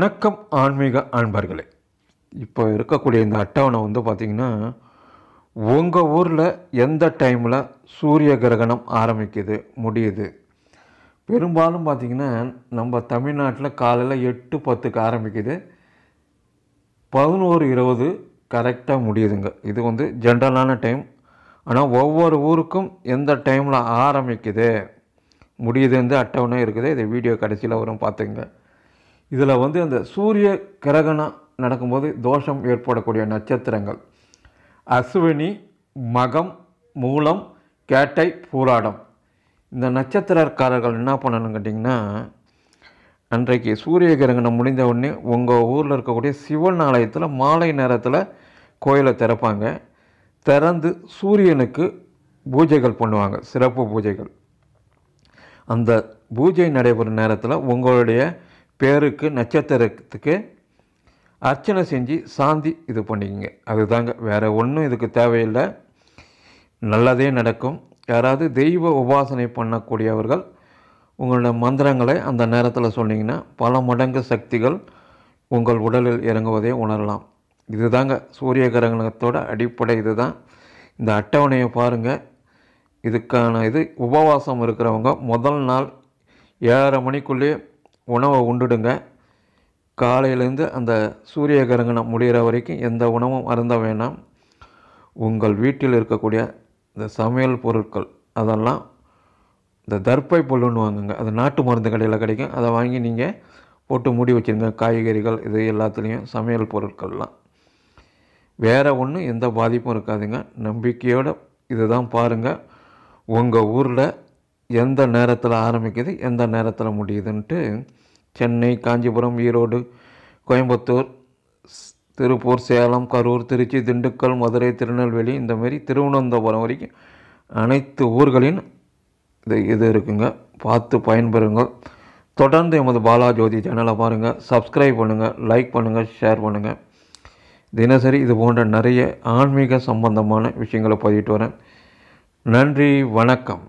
வணக்கம் ஆன்மீக அன்பர்களே இப்போ இருக்கக்கூடிய இந்த அட்டவணை வந்து பார்த்திங்கன்னா உங்கள் ஊரில் எந்த டைமில் சூரிய கிரகணம் ஆரம்பிக்குது முடியுது பெரும்பாலும் பார்த்திங்கன்னா நம்ம தமிழ்நாட்டில் காலையில் எட்டு பத்துக்கு ஆரம்பிக்குது பதினோரு இருபது கரெக்டாக முடியுதுங்க இது வந்து ஜென்ரலான டைம் ஆனால் ஒவ்வொரு ஊருக்கும் எந்த டைமில் ஆரம்பிக்குது முடியுது அட்டவணை இருக்குது இதை வீடியோ கடைசியில் வரும் பார்த்துங்க இதில் வந்து அந்த சூரிய கிரகணம் நடக்கும்போது தோஷம் ஏற்படக்கூடிய நட்சத்திரங்கள் அஸ்வினி மகம் மூலம் கேட்டை பூராடம் இந்த நட்சத்திரக்காரர்கள் என்ன பண்ணணும்னு கேட்டிங்கன்னா அன்றைக்கு சூரிய கிரகணம் முடிந்த உடனே உங்கள் ஊரில் இருக்கக்கூடிய சிவன் ஆலயத்தில் மாலை நேரத்தில் கோயிலை திறப்பாங்க திறந்து சூரியனுக்கு பூஜைகள் பண்ணுவாங்க சிறப்பு பூஜைகள் அந்த பூஜை நடைபெறும் நேரத்தில் உங்களுடைய பேருக்கு நட்சத்திரத்துக்கு அர்ச்சனை செஞ்சு சாந்தி இது பண்ணிக்கோங்க அதுதாங்க வேறு ஒன்றும் இதுக்கு தேவையில்லை நல்லதே நடக்கும் யாராவது தெய்வ உபாசனை பண்ணக்கூடியவர்கள் உங்களோட மந்திரங்களை அந்த நேரத்தில் சொன்னிங்கன்னா பல மடங்கு சக்திகள் உங்கள் உடலில் இறங்குவதை உணரலாம் இதுதாங்க சூரிய கிரகணத்தோட அடிப்படை இது தான் இந்த அட்டவணையை பாருங்கள் இதுக்கான இது உபவாசம் இருக்கிறவங்க முதல் நாள் ஏழரை மணிக்குள்ளேயே உணவை உண்டுடுங்க காலையிலேருந்து அந்த சூரிய கிரகணம் முடிகிற வரைக்கும் எந்த உணவும் அருந்த வேணாம் உங்கள் வீட்டில் இருக்கக்கூடிய இந்த சமையல் பொருட்கள் அதெல்லாம் இந்த தர்ப்பை புல்லுன்னு வாங்குங்க அது நாட்டு மருந்து கடையில் கிடைக்கும் அதை வாங்கி நீங்கள் போட்டு மூடி வச்சுருங்க காய்கறிகள் இது எல்லாத்துலேயும் சமையல் பொருட்கள்லாம் வேறு ஒன்றும் எந்த பாதிப்பும் இருக்காதுங்க நம்பிக்கையோடு இதுதான் பாருங்கள் உங்கள் ஊரில் எந்த நேரத்தில் ஆரம்பிக்குது எந்த நேரத்தில் முடியுதுன்ட்டு சென்னை காஞ்சிபுரம் ஈரோடு கோயம்புத்தூர் திருப்பூர் சேலம் கரூர் திருச்சி திண்டுக்கல் மதுரை திருநெல்வேலி இந்தமாரி திருவனந்தபுரம் வரைக்கும் அனைத்து ஊர்களின் இது இது இருக்குங்க பார்த்து பயன்பெறுங்கள் தொடர்ந்து எமது பாலாஜோதி சேனலை பாருங்கள் சப்ஸ்கிரைப் பண்ணுங்கள் லைக் பண்ணுங்கள் ஷேர் பண்ணுங்கள் தினசரி இது போன்ற நிறைய ஆன்மீக சம்பந்தமான விஷயங்களை பதிவிட்டு வரேன் நன்றி வணக்கம்